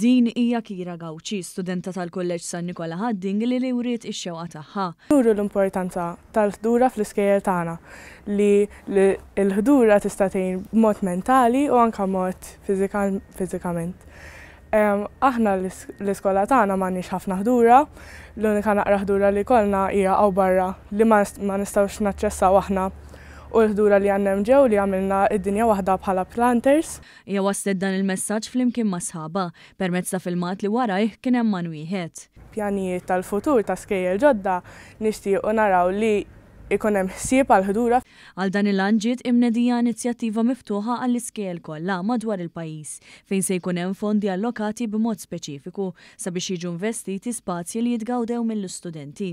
Din hija Kira Gawċi, studenta tal-Kolleġġ San Nikola Hadding li li wriet ix-xewqa tagħha. Nuru l-importanza tal-ħdura fl-iskejjel tagħna li l-ħdura tista' tgħin b'mod mentali u anke mod fiżikament. Aħna l-iskola tagħna m'għandniex ħafna ħdura, l-unika naqra ħdura li kollna hija aw barra li ma nistgħux naċċessaw aħna u l-ħdura li għannem ġew li għamilna id-dinja waħda bħala planters. Hija waslet dan il-messaġġ flimkien ma' sħaba permezz ta' filmat li warajh kien hemm man wieħed. Pjanijiet tal-futur ta' skejjel ġodda nixtiequ naraw li Ikon hemm ħsieb għal ħdura. Għal dan il-anġiet imnedija inizjattiva miftuħa għall iskel kollha madwar il-pajjiż fejn se jkun hemm fondi allokati b'mod speċifiku sabiex jiġu investiti spazji li jitgawdew mill-istudenti.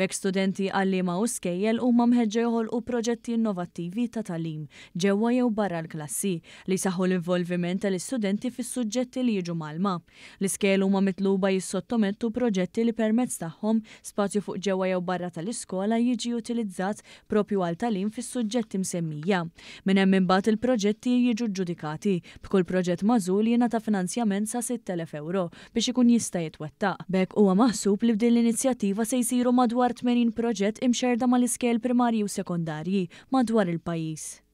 Bek studenti għallima u skejjel huma mħeġġa joħolqu proġetti innovattivi ta' talim ġewwa jew barra l-klassi li saħu l-involviment tal-istudenti fis-suġġetti li jiġu malma. L-iskel huma mitluba jissottomettu proġetti li permezz tagħhom spazju fuq ġewwa jew barra tal-iskola jiġi utilizzati speċjalizzat propju għal talim fis-suġġetti msemmija. Minn hemm imbagħad il-proġetti jiġu ġudikati. B'kull proġett mażul jingħata finanzjament sa 6,000 euro biex ikun jista' jitwettaq. Bek huwa maħsub li b'din l-inizjattiva se jsiru madwar 80 proġett imxerda mal-iskel primarji u sekondarji madwar il-pajjiż.